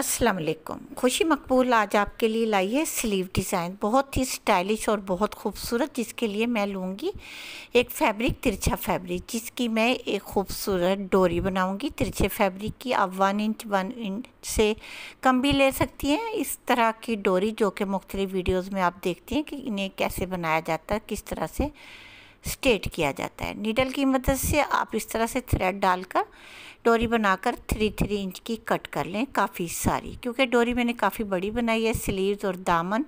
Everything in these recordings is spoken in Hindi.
अस्सलाम वालेकुम खुशी मकबूल आज आपके लिए लाई है स्लीव डिज़ाइन बहुत ही स्टाइलिश और बहुत खूबसूरत जिसके लिए मैं लूँगी एक फैब्रिक तिरछा फैब्रिक जिसकी मैं एक खूबसूरत डोरी बनाऊँगी तिरछे फैब्रिक की आप वन इंच वन इंच से कम भी ले सकती हैं इस तरह की डोरी जो कि मुख्तलि वीडियोज़ में आप देखती हैं कि इन्हें कैसे बनाया जाता है किस तरह से स्टेट किया जाता है नीडल की मदद से आप इस तरह से थ्रेड डालकर डोरी बनाकर थ्री थ्री इंच की कट कर लें काफ़ी सारी क्योंकि डोरी मैंने काफ़ी बड़ी बनाई है स्लीव्स और दामन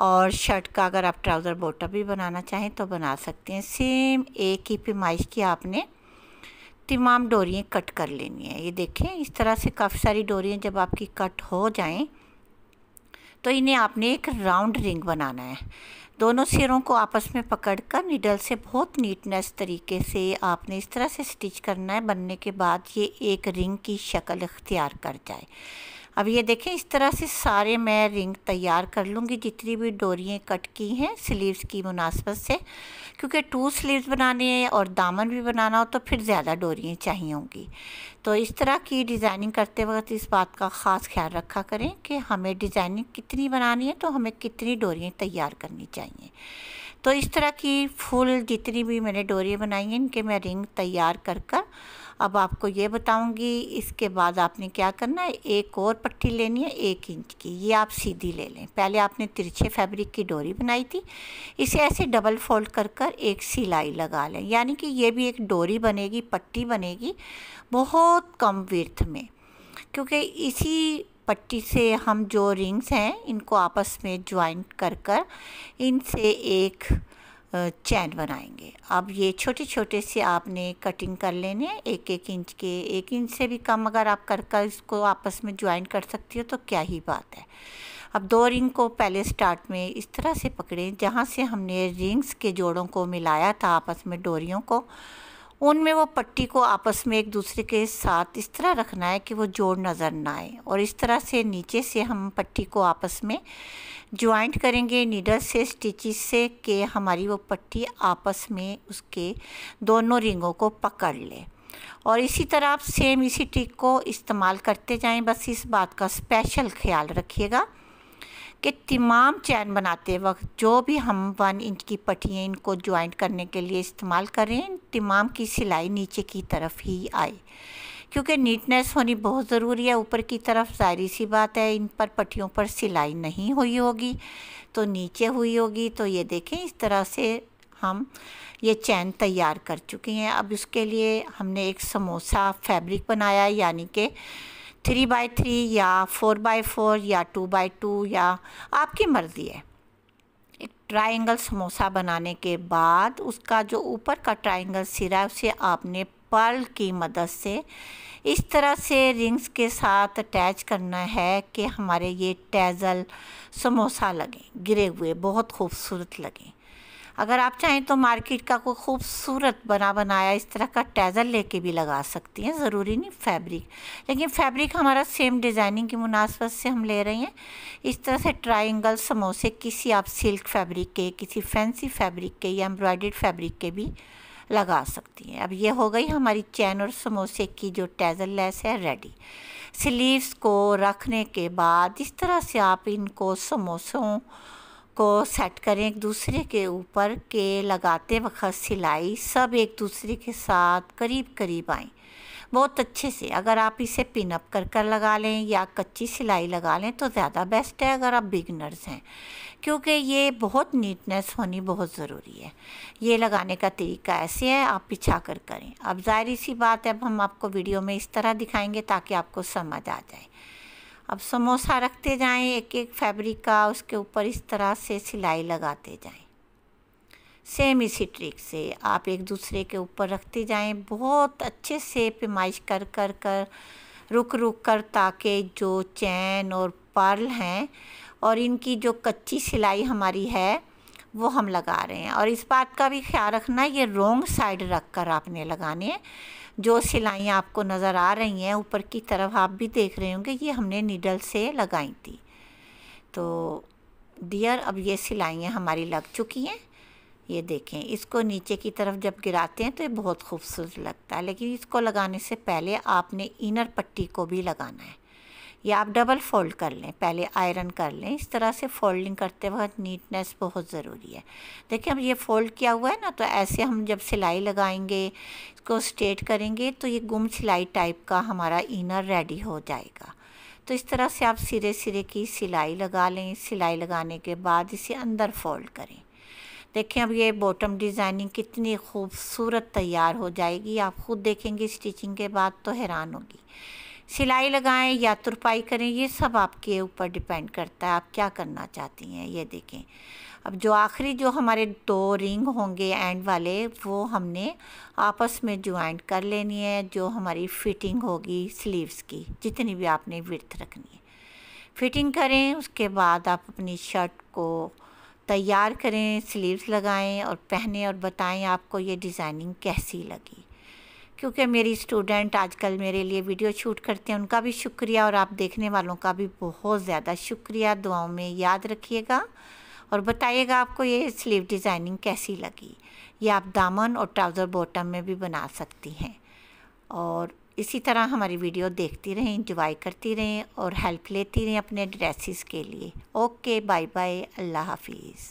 और शर्ट का अगर आप ट्राउज़र बोटा भी बनाना चाहें तो बना सकते हैं सेम एक ही पेमाइश की आपने तमाम डोरियाँ कट कर लेनी है ये देखें इस तरह से काफ़ी सारी डोरियाँ जब आपकी कट हो जाएँ तो इन्हें आपने एक राउंड रिंग बनाना है दोनों सिरों को आपस में पकड़कर नीडल से बहुत नीटनेस तरीके से आपने इस तरह से स्टिच करना है बनने के बाद ये एक रिंग की शक्ल अख्तियार कर जाए अब ये देखें इस तरह से सारे मैं रिंग तैयार कर लूँगी जितनी भी डोरियाँ कट की हैं स्लीव्स की मुनासबत से क्योंकि टू स्लीव्स बनाने हैं और दामन भी बनाना हो तो फिर ज़्यादा डोरियाँ चाहिए होंगी तो इस तरह की डिज़ाइनिंग करते वक्त इस बात का ख़ास ख्याल रखा करें कि हमें डिज़ाइनिंग कितनी बनानी है तो हमें कितनी डोरियाँ तैयार करनी चाहिए तो इस तरह की फुल जितनी भी मैंने डोरियाँ बनाई हैं इनके मैं रिंग तैयार कर कर अब आपको ये बताऊंगी इसके बाद आपने क्या करना है एक और पट्टी लेनी है एक इंच की ये आप सीधी ले लें पहले आपने तिरछे फैब्रिक की डोरी बनाई थी इसे ऐसे डबल फोल्ड कर कर एक सिलाई लगा लें यानी कि ये भी एक डोरी बनेगी पट्टी बनेगी बहुत कम विर्थ में क्योंकि इसी पट्टी से हम जो रिंग्स हैं इनको आपस में ज्वाइंट कर कर इनसे एक चैन बनाएंगे अब ये छोटे छोटे से आपने कटिंग कर लेने एक एक इंच के एक इंच से भी कम अगर आप कर कर इसको आपस में ज्वाइन कर सकती हो तो क्या ही बात है अब दो रिंग को पहले स्टार्ट में इस तरह से पकड़ें जहाँ से हमने रिंग्स के जोड़ों को मिलाया था आपस में डोरियों को उनमें वो पट्टी को आपस में एक दूसरे के साथ इस तरह रखना है कि वो जोड़ नज़र ना आए और इस तरह से नीचे से हम पट्टी को आपस में ज्वाइंट करेंगे नीडल से स्टिचिस से कि हमारी वो पट्टी आपस में उसके दोनों रिंगों को पकड़ ले और इसी तरह आप सेम इसी ट्रिक को इस्तेमाल करते जाएं बस इस बात का स्पेशल ख्याल रखिएगा कि तमाम चैन बनाते वक्त जो भी हम वन इंच की पट्टियाँ इनको ज्वाइंट करने के लिए इस्तेमाल करें तमाम की सिलाई नीचे की तरफ ही आए क्योंकि नीटनेस होनी बहुत ज़रूरी है ऊपर की तरफ जारी सी बात है इन पर पट्टियों पर सिलाई नहीं हुई होगी तो नीचे हुई होगी तो ये देखें इस तरह से हम ये चैन तैयार कर चुके हैं अब इसके लिए हमने एक समोसा फैब्रिक बनाया यानी कि थ्री बाई थ्री या फोर बाई फोर या टू बाई टू या आपकी मर्ज़ी है एक ट्राइंगल समोसा बनाने के बाद उसका जो ऊपर का ट्राइंगल सिरा है उसे आपने पर्ल की मदद से इस तरह से रिंग्स के साथ अटैच करना है कि हमारे ये टैजल समोसा लगे गिरे हुए बहुत खूबसूरत लगें अगर आप चाहें तो मार्केट का कोई खूबसूरत बना बनाया इस तरह का टैजर लेके भी लगा सकती हैं ज़रूरी नहीं फैब्रिक लेकिन फैब्रिक हमारा सेम डिज़ाइनिंग की मुनासबत से हम ले रहे हैं इस तरह से ट्राइंगल समोसे किसी आप सिल्क फैब्रिक के किसी फैंसी फैब्रिक के या एम्ब्रॉयड फैब्रिक के भी लगा सकती हैं अब ये हो गई हमारी चैन और समोसे की जो टैजर लेस है रेडी स्लीव्स को रखने के बाद इस तरह से आप इनको समोसों को सेट करें एक दूसरे के ऊपर के लगाते वक्त सिलाई सब एक दूसरे के साथ करीब करीब आए बहुत अच्छे से अगर आप इसे पिनअप कर कर लगा लें या कच्ची सिलाई लगा लें तो ज़्यादा बेस्ट है अगर आप बिगनर्स हैं क्योंकि ये बहुत नीटनेस होनी बहुत ज़रूरी है ये लगाने का तरीका ऐसे है आप पिछा कर करें अब जाहिर सी बात है अब हम आपको वीडियो में इस तरह दिखाएंगे ताकि आपको समझ आ जाए अब समोसा रखते जाएं एक एक फैब्रिक का उसके ऊपर इस तरह से सिलाई लगाते जाएं सेम इसी ट्रिक से आप एक दूसरे के ऊपर रखते जाएं बहुत अच्छे से पेमाइश कर कर कर रुक रुक कर ताकि जो चैन और पर्ल हैं और इनकी जो कच्ची सिलाई हमारी है वो हम लगा रहे हैं और इस बात का भी ख्याल रखना ये रोंग साइड रख कर आपने लगाने हैं जो सिलाइयाँ आपको नज़र आ रही हैं ऊपर की तरफ आप भी देख रहे होंगे ये हमने नीडल से लगाई थी तो डियर अब ये सिलाइयाँ हमारी लग चुकी हैं ये देखें इसको नीचे की तरफ जब गिराते हैं तो ये बहुत खूबसूरत लगता है लेकिन इसको लगाने से पहले आपने इनर पट्टी को भी लगाना है या आप डबल फोल्ड कर लें पहले आयरन कर लें इस तरह से फोल्डिंग करते वक्त नीटनेस बहुत ज़रूरी है देखिए हम ये फोल्ड किया हुआ है ना तो ऐसे हम जब सिलाई लगाएंगे इसको स्ट्रेट करेंगे तो ये गुम सिलाई टाइप का हमारा इनर रेडी हो जाएगा तो इस तरह से आप सिरे सिरे की सिलाई लगा लें सिलाई लगाने के बाद इसे अंदर फोल्ड करें देखें अब ये बॉटम डिज़ाइनिंग कितनी खूबसूरत तैयार हो जाएगी आप ख़ुद देखेंगे स्टिचिंग के बाद तो हैरान होगी सिलाई लगाएं या तुरपाई करें ये सब आपके ऊपर डिपेंड करता है आप क्या करना चाहती हैं ये देखें अब जो आखिरी जो हमारे दो रिंग होंगे एंड वाले वो हमने आपस में ज्वाइंट कर लेनी है जो हमारी फिटिंग होगी स्लीव्स की जितनी भी आपने विर्थ रखनी है फिटिंग करें उसके बाद आप अपनी शर्ट को तैयार करें स्लीव्स लगाएं और पहने और बताएं आपको ये डिज़ाइनिंग कैसी लगी क्योंकि मेरी स्टूडेंट आजकल मेरे लिए वीडियो शूट करते हैं उनका भी शुक्रिया और आप देखने वालों का भी बहुत ज़्यादा शुक्रिया दुआओं में याद रखिएगा और बताइएगा आपको ये स्लीव डिज़ाइनिंग कैसी लगी ये आप दामन और ट्राउज़र बॉटम में भी बना सकती हैं और इसी तरह हमारी वीडियो देखती रहें इंजॉय करती रहें और हेल्प लेती रहें अपने ड्रेसिस के लिए ओके बाय बाय अल्लाह हाफिज़